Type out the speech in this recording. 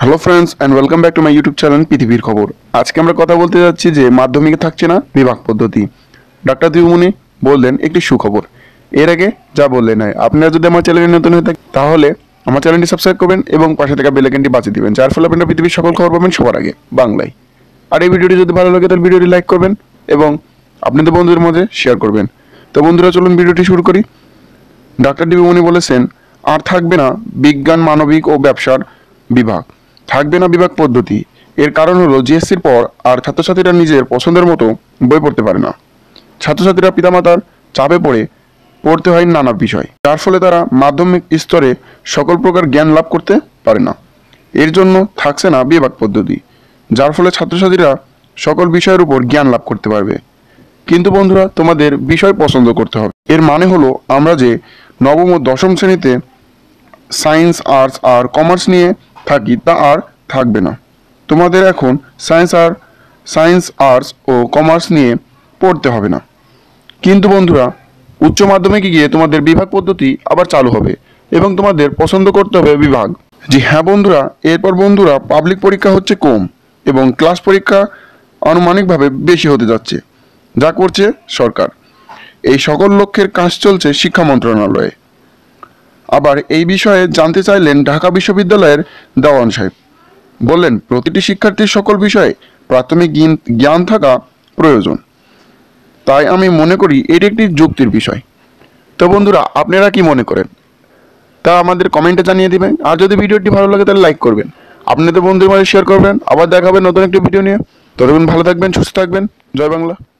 hello friends and welcome back to my YouTube channel পৃথিবীর খবর আজকে আমরা কথা বলতে যাচ্ছি যে মাধ্যমিকে থাকছে না বিভাগ পদ্ধতি ডাক্তার দিবমণি বললেন একটি সুখবর এর আগে যা বললেন হয় আপনারা যদি আমার চ্যানেলে নতুন হয়ে থাকেন তাহলে আমার চ্যানেলটি সাবস্ক্রাইব করবেন এবং পাশে থাকা বেলাকেনটি বাঁচিয়ে দেবেন যার ফলে আপনারা পৃথিবীর সকল খবর পাবেন সবার আগে বাংলায় আর এই ভিডিওটি যদি ভালো লাগে তাহলে ভিডিওটি লাইক করবেন এবং আপনাদের বন্ধুদের মধ্যে শেয়ার করবেন তো বন্ধুরা চলুন ভিডিওটি শুরু করি ডাক্তার ডিবিমণি বলেছেন আর থাকবে না বিজ্ঞান মানবিক ও ব্যবসার বিভাগ থাকবে না বিভাগ পদ্ধতি এর কারণ হলো জিএসসির পর আর ছাত্রছাত্রীরা নিজের পছন্দের মতো বই পড়তে পারে না ছাত্রছাত্রীরা পিতামাতার চাপে পড়ে পড়তে হয় নানা বিষয় যার ফলে তারা মাধ্যমিক স্তরে সকল প্রকার জ্ঞান লাভ করতে পারে না এর জন্য থাকছে না বিভাগ পদ্ধতি যার ফলে ছাত্রছাত্রীরা সকল বিষয়ের উপর জ্ঞান লাভ করতে পারবে কিন্তু বন্ধুরা তোমাদের বিষয় পছন্দ করতে হবে এর মানে হলো আমরা যে নবম ও দশম শ্রেণীতে সায়েন্স আর্টস আর কমার্স নিয়ে থাকি তা আর থাকবে না তোমাদের এখন সায়েন্স আর সায়েন্স আর্টস ও কমার্স নিয়ে পড়তে হবে না কিন্তু বন্ধুরা উচ্চ মাধ্যমিকে গিয়ে তোমাদের বিভাগ পদ্ধতি আবার চালু হবে এবং তোমাদের পছন্দ করতে হবে বিভাগ যে হ্যাঁ বন্ধুরা এরপর বন্ধুরা পাবলিক পরীক্ষা হচ্ছে কম এবং ক্লাস পরীক্ষা আনুমানিকভাবে বেশি হতে যাচ্ছে যা করছে সরকার এই সকল লক্ষ্যের কাজ চলছে শিক্ষা মন্ত্রণালয়ে আবার এই বিষয়ে জানতে চাইলেন ঢাকা বিশ্ববিদ্যালয়ের দেওয়ান সাহেব বললেন প্রতিটি শিক্ষার্থীর সকল বিষয়ে প্রাথমিক জ্ঞান থাকা প্রয়োজন তাই আমি মনে করি এটি একটি যুক্তির বিষয় তো বন্ধুরা আপনারা কি মনে করেন তা আমাদের কমেন্টে জানিয়ে দেবেন আর যদি ভিডিওটি ভালো লাগে তাহলে লাইক করবেন আপনাদের বন্ধুদের মাঝে শেয়ার করবেন আবার দেখাবেন নতুন একটি ভিডিও নিয়ে তবে ভালো থাকবেন সুস্থ থাকবেন জয় বাংলা